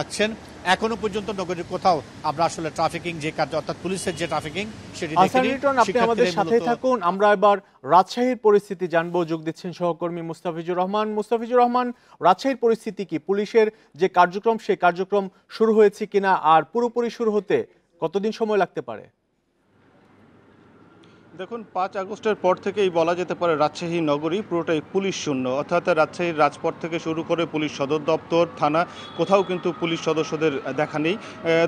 আঁকছেন এখনো পর্যন্ত নগরীর কোথাও আমরা আসলে ট্রাফিকিং যে কাজ অর্থাৎ পুলিশের যে ট্রাফিকিং সেটি আপনি আমাদের সাথে থাকুন আমরা এবার রাজশাহীর পরিস্থিতি জানবো যোগ দিচ্ছেন সহকর্মী মুস্তাফিজুর রহমান মুস্তাফিজুর রহমান রাজশাহীর পরিস্থিতি কি পুলিশের যে কার্যক্রম সেই কার্যক্রম শুরু হয়েছে কিনা আর পুরোপুরি শুরু হতে কতদিন সময় লাগতে পারে দেখুন পাঁচ আগস্টের পর থেকেই বলা যেতে পারে রাজশাহী নগরী পুরোটাই পুলিশ শূন্য অর্থাৎ রাজশাহীর রাজপথ থেকে শুরু করে পুলিশ সদর দপ্তর থানা কোথাও কিন্তু পুলিশ সদস্যদের দেখা নেই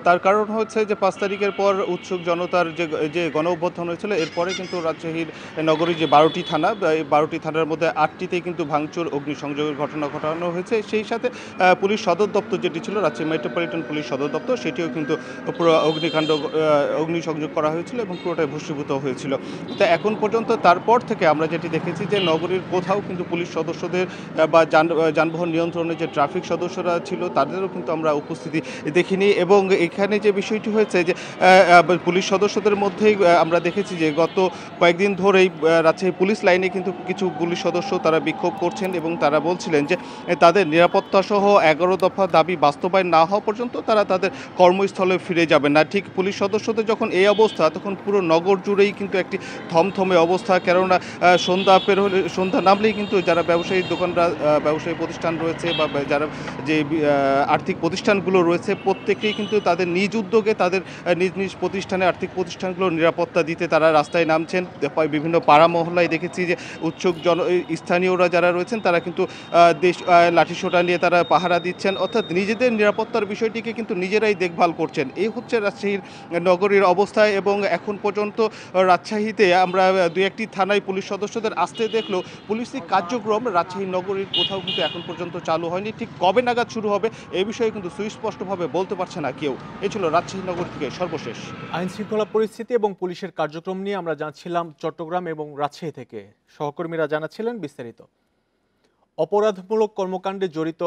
তার কারণ হচ্ছে যে পাঁচ তারিখের পর উৎসুক জনতার যে যে গণ অভ্যর্থন হয়েছিল এরপরে কিন্তু রাজশাহীর নগরীর যে বারোটি থানা এই বারোটি থানার মধ্যে আটটিতে কিন্তু ভাঙচুর অগ্নিসংযোগের ঘটনা ঘটানো হয়েছে সেই সাথে পুলিশ সদর দপ্তর যেটি ছিল রাজশাহী মেট্রোপলিটন পুলিশ সদর দপ্তর সেটিও কিন্তু পুরো অগ্নিকাণ্ড অগ্নিসংযোগ করা হয়েছিল এবং পুরোটাই ভূষীভূত হয়েছিল তো এখন পর্যন্ত তারপর থেকে আমরা যেটি দেখেছি যে নগরীর কোথাও কিন্তু পুলিশ সদস্যদের বা যান যানবাহন নিয়ন্ত্রণে যে ট্রাফিক সদস্যরা ছিল তাদেরও কিন্তু আমরা উপস্থিতি দেখিনি এবং এখানে যে বিষয়টি হয়েছে যে পুলিশ সদস্যদের মধ্যেই আমরা দেখেছি যে গত কয়েকদিন ধরেই রাজশাহী পুলিশ লাইনে কিন্তু কিছু পুলিশ সদস্য তারা বিক্ষোভ করছেন এবং তারা বলছিলেন যে তাদের নিরাপত্তাসহ এগারো দফা দাবি বাস্তবায়ন না হওয়া পর্যন্ত তারা তাদের কর্মস্থলে ফিরে যাবে না ঠিক পুলিশ সদস্যদের যখন এই অবস্থা তখন পুরো নগর জুড়েই কিন্তু একটি থমথমে অবস্থা কেননা সন্ধ্যা হলে সন্ধ্যা নামলেই কিন্তু যারা ব্যবসায়ী দোকানরা ব্যবসায়ী প্রতিষ্ঠান রয়েছে বা যারা যে আর্থিক প্রতিষ্ঠানগুলো রয়েছে প্রত্যেকেই কিন্তু তাদের নিজ উদ্যোগে তাদের নিজ নিজ প্রতিষ্ঠানে আর্থিক প্রতিষ্ঠানগুলো নিরাপত্তা দিতে তারা রাস্তায় নামছেন বিভিন্ন পাড়া মহল্লায় দেখেছি যে উৎসুক জন স্থানীয়রা যারা রয়েছেন তারা কিন্তু দেশ লাঠিসোটা নিয়ে তারা পাহারা দিচ্ছেন অর্থাৎ নিজেদের নিরাপত্তার বিষয়টিকে কিন্তু নিজেরাই দেখভাল করছেন এই হচ্ছে রাজশাহীর নগরীর অবস্থা এবং এখন পর্যন্ত রাজশাহীতে ভিত্তিতে আমরা দু একটি থানায় পুলিশ সদস্যদের আসতে দেখলো পুলিশি কার্যক্রম রাজশাহী নগরীর কোথাও কিন্তু এখন পর্যন্ত চালু হয়নি ঠিক কবে নাগাদ শুরু হবে এ বিষয়ে কিন্তু সুস্পষ্টভাবে বলতে পারছে না কেউ এ ছিল রাজশাহী নগর থেকে সর্বশেষ আইন শৃঙ্খলা পরিস্থিতি এবং পুলিশের কার্যক্রম নিয়ে আমরা জানছিলাম চট্টগ্রাম এবং রাজশাহী থেকে সহকর্মীরা জানাচ্ছিলেন বিস্তারিত অপরাধমূলক কর্মকাণ্ডে জড়িত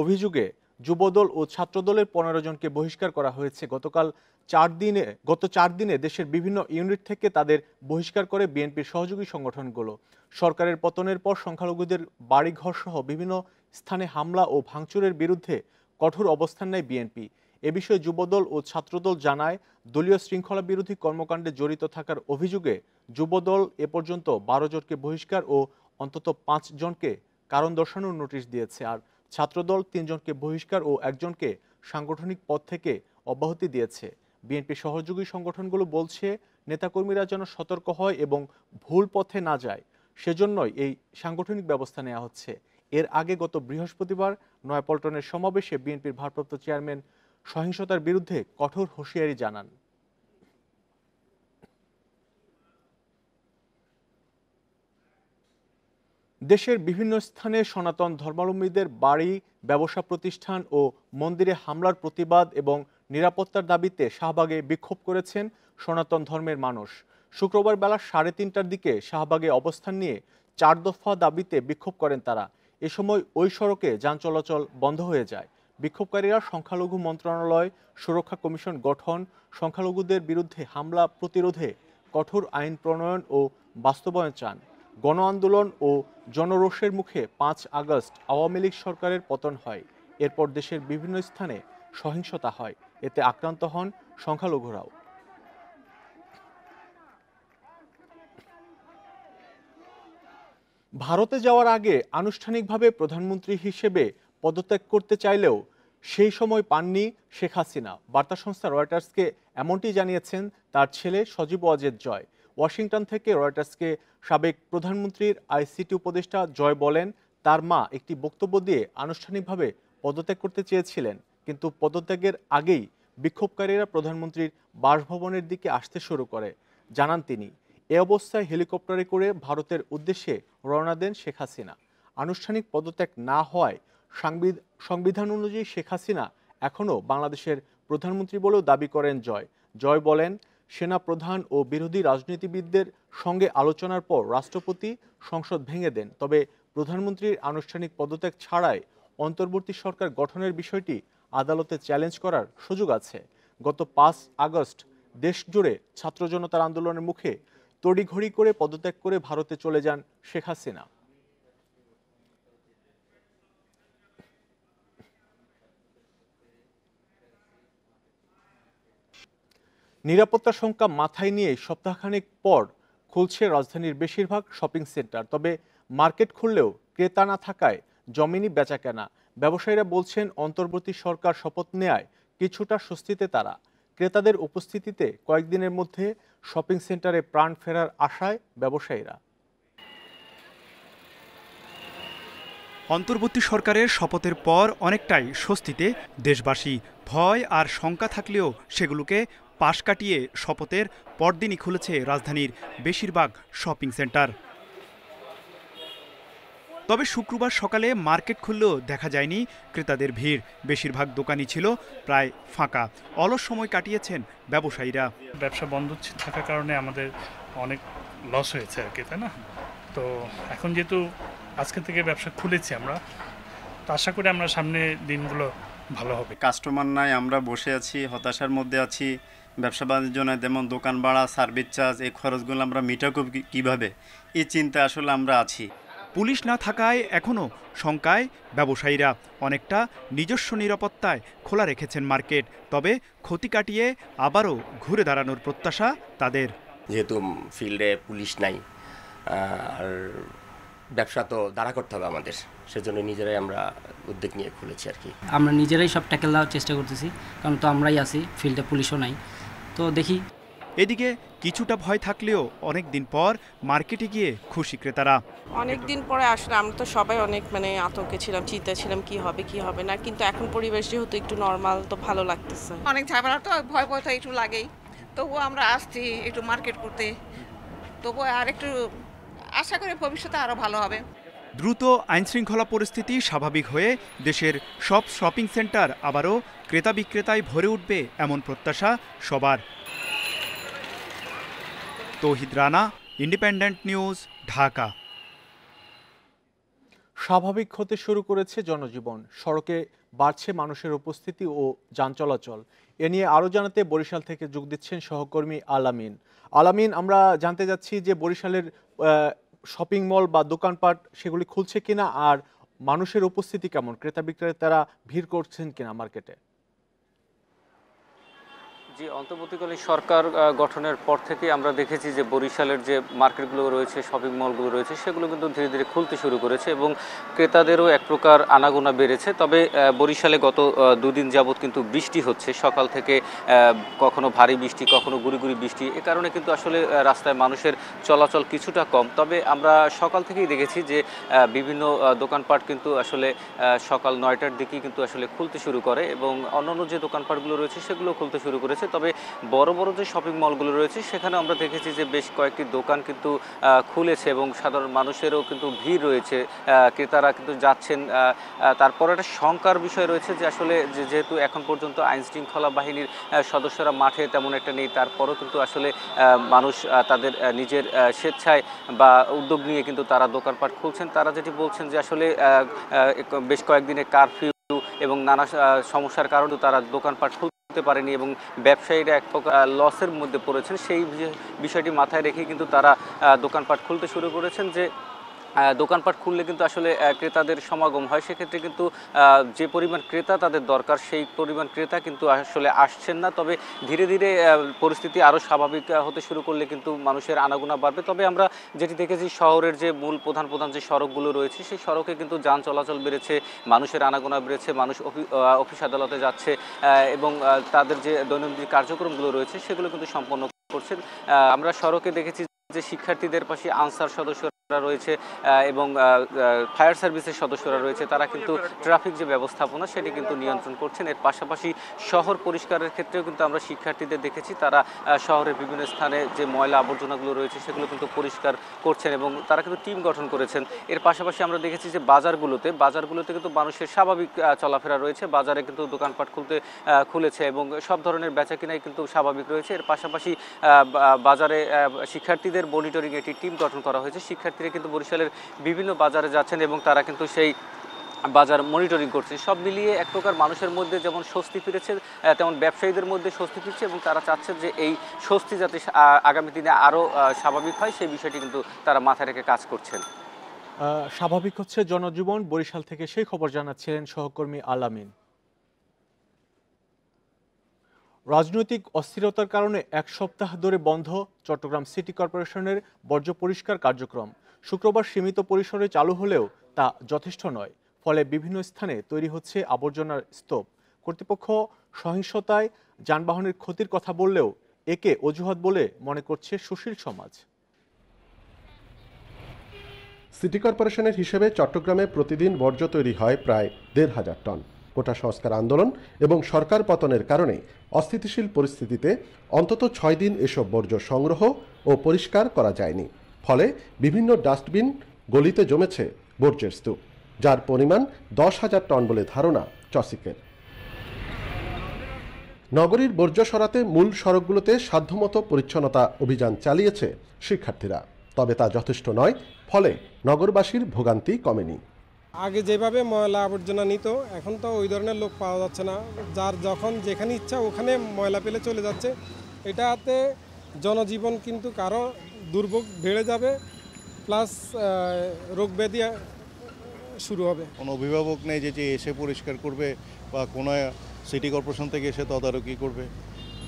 অভিযোগে যুবদল ও ছাত্রদলের পনেরো জনকে বহিষ্কার করা হয়েছে গতকাল চার দিনে গত চার দিনে দেশের বিভিন্ন ইউনিট থেকে তাদের বহিষ্কার করে বিএনপির সহযোগী সংগঠনগুলো সরকারের পতনের পর সংখ্যালঘুদের বাড়িঘর সহ বিভিন্ন স্থানে হামলা ও ভাঙচুরের বিরুদ্ধে কঠোর অবস্থান নেয় বিএনপি এ বিষয়ে যুবদল ও ছাত্রদল জানায় দলীয় শৃঙ্খলা বিরোধী কর্মকাণ্ডে জড়িত থাকার অভিযোগে যুবদল এ পর্যন্ত বারো জনকে বহিষ্কার ও অন্তত পাঁচ জনকে কারণ দর্শানোর নোটিশ দিয়েছে আর ছাত্রদল তিনজনকে বহিষ্কার ও একজনকে সাংগঠনিক পদ থেকে অব্যাহতি দিয়েছে বিএনপি সহযোগী সংগঠনগুলো বলছে নেতাকর্মীরা যেন সতর্ক হয় এবং ভুল পথে না যায় সেজন্যই এই সাংগঠনিক ব্যবস্থা নেওয়া হচ্ছে এর আগে গত বৃহস্পতিবার নয়াপল্টনের সমাবেশে বিএনপির ভারপ্রাপ্ত চেয়ারম্যান সহিংসতার বিরুদ্ধে কঠোর হুঁশিয়ারি জানান দেশের বিভিন্ন স্থানে সনাতন ধর্মাবলম্বীদের বাড়ি ব্যবসা প্রতিষ্ঠান ও মন্দিরে হামলার প্রতিবাদ এবং নিরাপত্তার দাবিতে শাহবাগে বিক্ষোভ করেছেন সনাতন ধর্মের মানুষ শুক্রবার বেলা সাড়ে তিনটার দিকে শাহবাগে অবস্থান নিয়ে চার দফা দাবিতে বিক্ষোভ করেন তারা এ সময় ওই সড়কে যান চলাচল বন্ধ হয়ে যায় বিক্ষোভকারীরা সংখ্যালঘু মন্ত্রণালয় সুরক্ষা কমিশন গঠন সংখ্যালঘুদের বিরুদ্ধে হামলা প্রতিরোধে কঠোর আইন প্রণয়ন ও বাস্তবায়ন চান গণ আন্দোলন ও জনরোষের মুখে পাঁচ আগস্ট আওয়ামী লীগ সরকারের পতন হয় এরপর দেশের বিভিন্ন স্থানে সহিংসতা হয় এতে আক্রান্ত হন সংখ্যালঘুরাও ভারতে যাওয়ার আগে আনুষ্ঠানিকভাবে প্রধানমন্ত্রী হিসেবে পদত্যাগ করতে চাইলেও সেই সময় পাননি শেখ হাসিনা বার্তা সংস্থা রয়টার্সকে এমনটি জানিয়েছেন তার ছেলে সজীব অজেদ জয় ওয়াশিংটন থেকে রয়টার্সকে সাবেক প্রধানমন্ত্রীর আইসিটি উপদেষ্টা জয় বলেন তার মা একটি বক্তব্য দিয়ে আনুষ্ঠানিকভাবে পদত্যাগ করতে চেয়েছিলেন কিন্তু পদত্যাগের আগেই বিক্ষোভকারীরা প্রধানমন্ত্রীর বাসভবনের দিকে আসতে শুরু করে জানান তিনি এ অবস্থায় হেলিকপ্টারে করে ভারতের উদ্দেশ্যে রওনা দেন শেখ হাসিনা আনুষ্ঠানিক পদত্যাগ না হওয়ায় সংবিধান অনুযায়ী শেখ হাসিনা এখনও বাংলাদেশের প্রধানমন্ত্রী বলেও দাবি করেন জয় জয় বলেন সেনা প্রধান ও বিরোধী রাজনীতিবিদদের সঙ্গে আলোচনার পর রাষ্ট্রপতি সংসদ ভেঙে দেন তবে প্রধানমন্ত্রীর আনুষ্ঠানিক পদত্যাগ ছাড়াই অন্তর্বর্তী সরকার গঠনের বিষয়টি আদালতে চ্যালেঞ্জ করার সুযোগ আছে গত পাঁচ আগস্ট দেশজুড়ে ছাত্র জনতার আন্দোলনের মুখে তড়িঘড়ি করে পদত্যাগ করে ভারতে চলে যান শেখ হাসিনা নিরাপত্তা সংখ্যা মাথায় নিয়ে সপ্তাহখানেক পর খুলছে রাজধানীর বেশিরভাগ শপিং সেন্টার তবে মার্কেট খুললেও ক্রেতা না থাকায় জমিনি বেচা কেনা ব্যবসায়ীরা বলছেন অন্তর্বর্তী সরকার শপথ নেয় কিছুটা স্বস্তিতে তারা ক্রেতাদের উপস্থিতিতে কয়েকদিনের মধ্যে শপিং সেন্টারে প্রাণ ফেরার আশায় ব্যবসায়ীরা অন্তর্বর্তী সরকারের শপথের পর অনেকটাই স্বস্তিতে দেশবাসী ভয় আর শঙ্কা থাকলেও সেগুলোকে পাশ কাটিয়ে শপথের পরদিনই খুলেছে রাজধানীর বেশিরভাগ শপিং সেন্টার তবে শুক্রবার সকালে মার্কেট খুললেও দেখা যায়নি ক্রেতাদের ভিড় বেশিরভাগ দোকানই ছিল প্রায় ফাঁকা অলস সময় কাটিয়েছেন ব্যবসায়ীরা ব্যবসা বন্ধ থাকার কারণে আমাদের অনেক লস হয়েছে আর কি তাই না তো এখন যেহেতু আজকে থেকে ব্যবসা খুলেছি আমরা তো আশা করি আমরা সামনে দিনগুলো ভালো হবে কাস্টমার নাই আমরা বসে আছি হতাশার মধ্যে আছি ব্যবসা বাণিজ্য নয় যেমন দোকান ভাড়া সার্ভিস চার্জ এই খরচগুলো আমরা মিটাবো কীভাবে এই চিন্তা আসলে আমরা আছি পুলিশ না থাকায় এখনও শঙ্কায় ব্যবসায়ীরা অনেকটা নিজস্ব নিরাপত্তায় খোলা রেখেছেন মার্কেট তবে ক্ষতি কাটিয়ে আবারও ঘুরে দাঁড়ানোর প্রত্যাশা তাদের যেহেতু ফিল্ডে পুলিশ নাই আর ব্যবসা তো দাঁড়া করতে হবে আমাদের সেজন্য নিজেরাই আমরা উদ্যোগ নিয়ে খুলেছি আর কি আমরা নিজেরাই সব ট্যাকেল দেওয়ার চেষ্টা করতেছি কারণ তো আমরাই আছি ফিল্ডে পুলিশও নাই তো দেখি এদিকে কিছুটা ভয় থাকলেও অনেক দিন পর মার্কেটে গিয়ে খুশি ক্রেতারা অনেক দিন পরে আসলে আমরা তো সবাই অনেক মানে আতঙ্কে ছিলাম চিন্তা ছিলাম কি হবে কি হবে না কিন্তু এখন পরিবেশ যেহেতু একটু নর্মাল তো ভালো লাগতেছে অনেক ঝামেলা তো ভয় ভয় তো একটু লাগেই তবুও আমরা আসছি একটু মার্কেট করতে তবুও আর একটু আশা করি ভবিষ্যতে আরও ভালো হবে দ্রুত আইনশৃঙ্খলা পরিস্থিতি স্বাভাবিক হয়ে দেশের সব শপিং সেন্টার আবারও ক্রেতা বিক্রেতায় ভরে উঠবে এমন প্রত্যাশা সবার তৌহিদ রানা ইন্ডিপেন্ডেন্ট নিউজ ঢাকা স্বাভাবিক হতে শুরু করেছে জনজীবন সড়কে বাড়ছে মানুষের উপস্থিতি ও যান চলাচল এ নিয়ে আরও জানাতে বরিশাল থেকে যোগ দিচ্ছেন সহকর্মী আলামিন আলামিন আমরা জানতে যাচ্ছি যে বরিশালের শপিং মল বা দোকানপাট সেগুলি খুলছে কিনা আর মানুষের উপস্থিতি কেমন ক্রেতা বিক্রেতারা ভিড় করছেন কিনা মার্কেটে যে অন্তর্বর্তীকালীন সরকার গঠনের পর থেকে আমরা দেখেছি যে বরিশালের যে মার্কেটগুলো রয়েছে শপিং মলগুলো রয়েছে সেগুলো কিন্তু ধীরে ধীরে খুলতে শুরু করেছে এবং ক্রেতাদেরও এক প্রকার আনাগোনা বেড়েছে তবে বরিশালে গত দুদিন যাবৎ কিন্তু বৃষ্টি হচ্ছে সকাল থেকে কখনো ভারী বৃষ্টি কখনো গুড়ি বৃষ্টি এ কারণে কিন্তু আসলে রাস্তায় মানুষের চলাচল কিছুটা কম তবে আমরা সকাল থেকেই দেখেছি যে বিভিন্ন দোকানপাট কিন্তু আসলে সকাল নয়টার দিকেই কিন্তু আসলে খুলতে শুরু করে এবং অন্যান্য যে দোকানপাটগুলো রয়েছে সেগুলো খুলতে শুরু করেছে রয়েছে তবে বড় বড় যে শপিং মলগুলো রয়েছে সেখানে আমরা দেখেছি যে বেশ কয়েকটি দোকান কিন্তু খুলেছে এবং সাধারণ মানুষেরও কিন্তু ভিড় রয়েছে ক্রেতারা কিন্তু যাচ্ছেন তারপর একটা শঙ্কার বিষয় রয়েছে যে আসলে যেহেতু এখন পর্যন্ত আইন শৃঙ্খলা বাহিনীর সদস্যরা মাঠে তেমন একটা নেই তারপরও কিন্তু আসলে মানুষ তাদের নিজের স্বেচ্ছায় বা উদ্যোগ নিয়ে কিন্তু তারা দোকানপাট খুলছেন তারা যেটি বলছেন যে আসলে বেশ কয়েকদিনে কারফিউ এবং নানা সমস্যার কারণে তারা দোকানপাট খুল করতে পারেনি এবং ব্যবসায়ীরা এক প্রকার লসের মধ্যে পড়েছেন সেই বিষয়টি মাথায় রেখে কিন্তু তারা দোকানপাট খুলতে শুরু করেছেন যে দোকানপাট খুললে কিন্তু আসলে ক্রেতাদের সমাগম হয় সেক্ষেত্রে কিন্তু যে পরিমাণ ক্রেতা তাদের দরকার সেই পরিমাণ ক্রেতা কিন্তু আসলে আসছেন না তবে ধীরে ধীরে পরিস্থিতি আরও স্বাভাবিক হতে শুরু করলে কিন্তু মানুষের আনাগোনা বাড়বে তবে আমরা যেটি দেখেছি শহরের যে মূল প্রধান প্রধান যে সড়কগুলো রয়েছে সেই সড়কে কিন্তু যান চলাচল বেড়েছে মানুষের আনাগোনা বেড়েছে মানুষ অফিস আদালতে যাচ্ছে এবং তাদের যে দৈনন্দিন কার্যক্রমগুলো রয়েছে সেগুলো কিন্তু সম্পন্ন করছেন আমরা সড়কে দেখেছি যে শিক্ষার্থীদের পাশে আনসার সদস্য রয়েছে এবং ফায়ার সার্ভিসের সদস্যরা রয়েছে তারা কিন্তু ট্রাফিক যে ব্যবস্থাপনা সেটি কিন্তু নিয়ন্ত্রণ করছেন এর পাশাপাশি শহর পরিষ্কারের ক্ষেত্রেও কিন্তু আমরা শিক্ষার্থীদের দেখেছি তারা শহরের বিভিন্ন স্থানে যে ময়লা আবর্জনাগুলো রয়েছে সেগুলো কিন্তু পরিষ্কার করছেন এবং তারা কিন্তু টিম গঠন করেছেন এর পাশাপাশি আমরা দেখেছি যে বাজারগুলোতে বাজারগুলোতে কিন্তু মানুষের স্বাভাবিক চলাফেরা রয়েছে বাজারে কিন্তু দোকানপাট খুলতে খুলেছে এবং সব ধরনের বেচা কিনাই কিন্তু স্বাভাবিক রয়েছে এর পাশাপাশি বাজারে শিক্ষার্থীদের মনিটরিং একটি টিম গঠন করা হয়েছে শিক্ষার্থী ব্যক্তিরা কিন্তু বরিশালের বিভিন্ন বাজারে যাচ্ছেন এবং তারা কিন্তু সেই বাজার মনিটরিং করছে সব মিলিয়ে এক প্রকার মানুষের মধ্যে যেমন স্বস্তি ফিরেছে তেমন ব্যবসায়ীদের মধ্যে স্বস্তি ফিরছে এবং তারা চাচ্ছে যে এই স্বস্তি যাতে আগামী দিনে আরও স্বাভাবিক হয় সেই বিষয়টি কিন্তু তারা মাথায় রেখে কাজ করছেন স্বাভাবিক হচ্ছে জনজীবন বরিশাল থেকে সেই খবর জানাচ্ছিলেন সহকর্মী আলামিন রাজনৈতিক অস্থিরতার কারণে এক সপ্তাহ ধরে বন্ধ চট্টগ্রাম সিটি কর্পোরেশনের বর্জ্য পরিষ্কার কার্যক্রম শুক্রবার সীমিত পরিসরে চালু হলেও তা যথেষ্ট নয় ফলে বিভিন্ন স্থানে তৈরি হচ্ছে আবর্জনার স্তূপ কর্তৃপক্ষ সহিংসতায় যানবাহনের ক্ষতির কথা বললেও একে অজুহাত বলে মনে করছে সুশীল সমাজ সিটি কর্পোরেশনের হিসেবে চট্টগ্রামে প্রতিদিন বর্জ্য তৈরি হয় প্রায় দেড় হাজার টন কোটা সংস্কার আন্দোলন এবং সরকার পতনের কারণে অস্থিতিশীল পরিস্থিতিতে অন্তত ছয় দিন এসব বর্জ্য সংগ্রহ ও পরিষ্কার করা যায়নি ফলে বিভিন্ন ডাস্টবিন গলিতে জমেছে বর্জ্যের স্তূপ যার পরিমাণ দশ হাজার টন বলে ধারণা চসিকের নগরীর বর্জ্য সরাতে মূল সড়কগুলোতে সাধ্যমতো পরিচ্ছন্নতা অভিযান চালিয়েছে শিক্ষার্থীরা তবে তা যথেষ্ট নয় ফলে নগরবাসীর ভোগান্তি কমেনি আগে যেভাবে ময়লা আবর্জনা নিত এখন তো ওই ধরনের লোক পাওয়া যাচ্ছে না যার যখন যেখানে ইচ্ছা ওখানে ময়লা পেলে চলে যাচ্ছে এটাতে জনজীবন কিন্তু কারো দুর্ভোগ বেড়ে যাবে প্লাস রোগ ব্যাধি শুরু হবে কোনো অভিভাবক নেই যে এসে পরিষ্কার করবে বা কোনো সিটি কর্পোরেশন থেকে এসে তদারকি করবে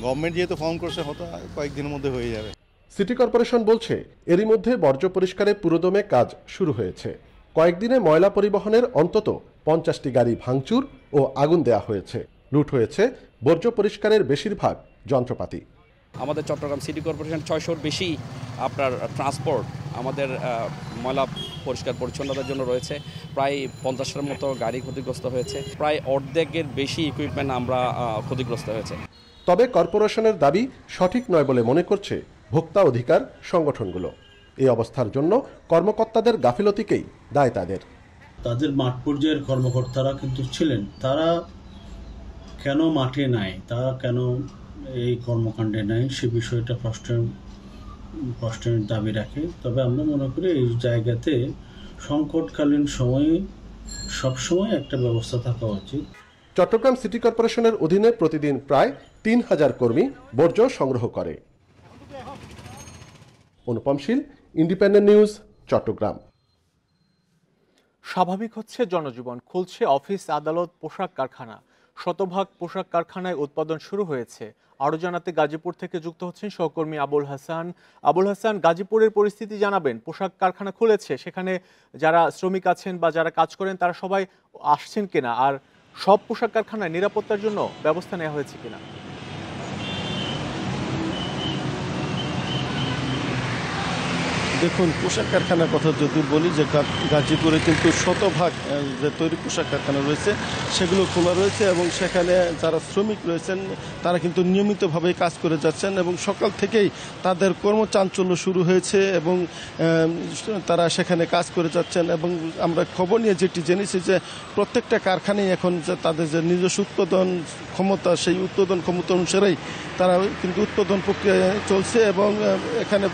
গভর্নমেন্ট যেহেতু ফর্ম করছে হতো কয়েকদিনের মধ্যে হয়ে যাবে সিটি কর্পোরেশন বলছে এরই মধ্যে বর্জ্য পরিষ্কারে পুরোদমে কাজ শুরু হয়েছে কয়েকদিনে ময়লা পরিবহনের অন্তত পঞ্চাশটি গাড়ি ভাঙচুর ও আগুন দেয়া হয়েছে লুট হয়েছে বর্জ্য পরিষ্কারের বেশিরভাগ যন্ত্রপাতি আমাদের চট্টগ্রাম সিটি কর্পোরেশন ছয়শোর বেশি আপনার ট্রান্সপোর্ট আমাদের ময়লা পরিষ্কার পরিচ্ছন্নতার জন্য রয়েছে প্রায় পঞ্চাশের মতো গাড়ি ক্ষতিগ্রস্ত হয়েছে প্রায় অর্ধেকের বেশি ইকুইপমেন্ট আমরা ক্ষতিগ্রস্ত হয়েছে তবে কর্পোরেশনের দাবি সঠিক নয় বলে মনে করছে ভোক্তা অধিকার সংগঠনগুলো এই অবস্থার জন্য কর্মকর্তাদের গাফিলতিকেই দায় তাদের তাদের মাঠ পর্যায়ের কর্মকর্তারা কিন্তু ছিলেন তারা কেন মাঠে নাই তারা কেন এই কর্মকাণ্ডে নাই সে বিষয়টা প্রশ্নের প্রশ্নের দাবি রাখে তবে আমরা মনে করি এই জায়গাতে সংকটকালীন সময়ে সবসময় একটা ব্যবস্থা থাকা উচিত চট্টগ্রাম সিটি কর্পোরেশনের অধীনে প্রতিদিন প্রায় তিন হাজার কর্মী বর্জ্য সংগ্রহ করে অনুপমশীল ইন্ডিপেন্ডেন্ট নিউজ চট্টগ্রাম স্বাভাবিক হচ্ছে জনজীবন খুলছে অফিস আদালত পোশাক কারখানা শতভাগ পোশাক কারখানায় উৎপাদন শুরু হয়েছে আরও জানাতে গাজীপুর থেকে যুক্ত হচ্ছেন সহকর্মী আবুল হাসান আবুল হাসান গাজীপুরের পরিস্থিতি জানাবেন পোশাক কারখানা খুলেছে সেখানে যারা শ্রমিক আছেন বা যারা কাজ করেন তারা সবাই আসছেন কিনা আর সব পোশাক কারখানায় নিরাপত্তার জন্য ব্যবস্থা নেওয়া হয়েছে কিনা দেখুন পোশাক কারখানার কথা যদি বলি যে গাজীপুরে কিন্তু শতভাগ যে তৈরি পোশাক কারখানা রয়েছে সেগুলো খোলা রয়েছে এবং সেখানে যারা শ্রমিক রয়েছেন তারা কিন্তু নিয়মিতভাবে কাজ করে যাচ্ছেন এবং সকাল থেকেই তাদের কর্মচাঞ্চল্য শুরু হয়েছে এবং তারা সেখানে কাজ করে যাচ্ছেন এবং আমরা খবর নিয়ে যেটি জেনেছি যে প্রত্যেকটা কারখানায় এখন তাদের যে নিজস্ব উৎপাদন ক্ষমতা সেই উৎপাদন ক্ষমতা অনুসারেই তারা কিন্তু উৎপাদন প্রক্রিয়া চলছে এবং এখানে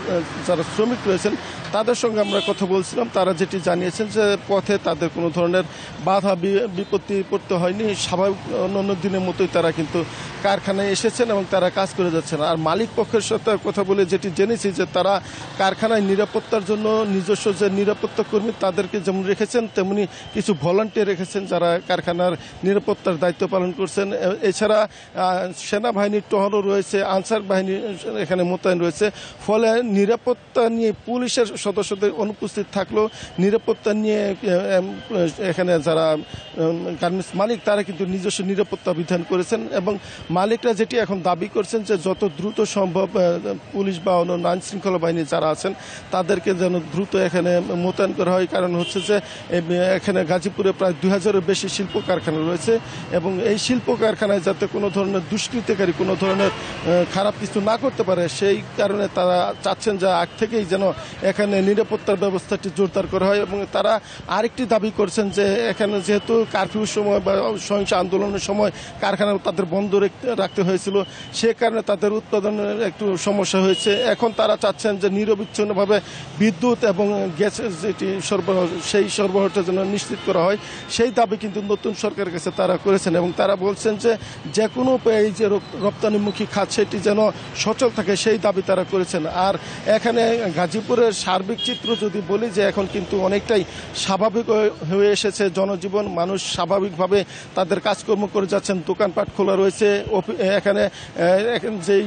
যারা শ্রমিক রয়েছেন তাদের সঙ্গে আমরা কথা বলছিলাম তারা যেটি জানিয়েছেন যে পথে তাদের কোনো ধরনের বাধা বিপত্তি পড়তে হয়নি স্বাভাবিক অন্যান্য দিনের মতোই তারা কিন্তু কারখানায় এসেছেন এবং তারা কাজ করে যাচ্ছেন আর মালিক পক্ষের সাথে কথা বলে যেটি জেনেছি যে তারা কারখানায় নিরাপত্তার জন্য নিজস্ব যে নিরাপত্তা কর্মী তাদেরকে যেমন রেখেছেন তেমনি কিছু ভলান্টিয়ার রেখেছেন যারা কারখানার নিরাপত্তার দায়িত্ব পালন করছেন এছাড়া সেনাবাহিনীর টহরও রয়েছে আনসার বাহিনী এখানে মোতায়েন রয়েছে ফলে নিরাপত্তা নিয়ে পুলিশ পুলিশের সদস্যদের অনুপস্থিত থাকলেও নিরাপত্তা নিয়ে এখানে যারা গার্মেন্টস মালিক তারা কিন্তু নিজস্ব নিরাপত্তা বিধান করেছেন এবং মালিকরা যেটি এখন দাবি করছেন যে যত দ্রুত সম্ভব পুলিশ বা অন্য আইন শৃঙ্খলা বাহিনী যারা আছেন তাদেরকে যেন দ্রুত এখানে মোতায়েন করা হয় কারণ হচ্ছে যে এখানে গাজীপুরে প্রায় দুই হাজারের বেশি শিল্প কারখানা রয়েছে এবং এই শিল্প কারখানায় যাতে কোনো ধরনের দুষ্কৃতিকারী কোনো ধরনের খারাপ কিছু না করতে পারে সেই কারণে তারা চাচ্ছেন যে আগ থেকেই যেন এখানে নিরাপত্তার ব্যবস্থাটি জোরদার করা হয় এবং তারা আরেকটি দাবি করছেন যে এখানে যেহেতু কারফিউর সময় বা সহিংস আন্দোলনের সময় কারখানা তাদের বন্ধ রাখতে হয়েছিল সে কারণে তাদের উৎপাদনের একটু সমস্যা হয়েছে এখন তারা চাচ্ছেন যে নিরবিচ্ছিন্নভাবে বিদ্যুৎ এবং গ্যাসের যেটি সরবরাহ সেই সরবরাহটা যেন নিশ্চিত করা হয় সেই দাবি কিন্তু নতুন সরকারের কাছে তারা করেছেন এবং তারা বলছেন যে যে কোনো এই যে রপ্তানিমুখী খাত সেটি যেন সচল থাকে সেই দাবি তারা করেছেন আর এখানে গাজীপুরের শহরের সার্বিক চিত্র যদি বলি যে এখন কিন্তু অনেকটাই স্বাভাবিক হয়ে এসেছে জনজীবন মানুষ স্বাভাবিকভাবে তাদের কাজকর্ম করে যাচ্ছেন দোকানপাট খোলা রয়েছে এখানে যেই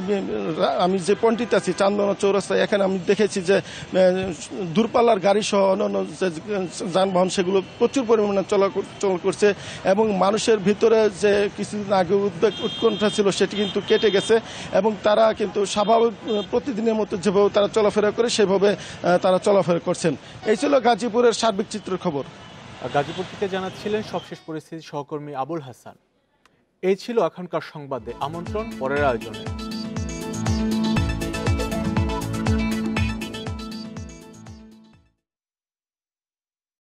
আমি যে পন্ডিত আছি চান্দনা চৌরাস্তায় এখানে আমি দেখেছি যে দূরপাল্লার গাড়ি সহ অন্যান্য যে যানবাহন সেগুলো প্রচুর পরিমাণে চলাচল করছে এবং মানুষের ভিতরে যে কিছুদিন আগে উদ্বেগ উৎকণ্ঠা ছিল সেটি কিন্তু কেটে গেছে এবং তারা কিন্তু স্বাভাবিক প্রতিদিনের মতো যেভাবে তারা চলাফেরা করে সেভাবে তারা চলাফেরা করছেন এই ছিল গাজীপুরের সার্বিক চিত্রের খবর গাজীপুর থেকে জানাচ্ছিলেন সবশেষ পরিস্থিতি সহকর্মী আবুল হাসান এই ছিল এখনকার সংবাদে আমন্ত্রণ পরের আয়োজনে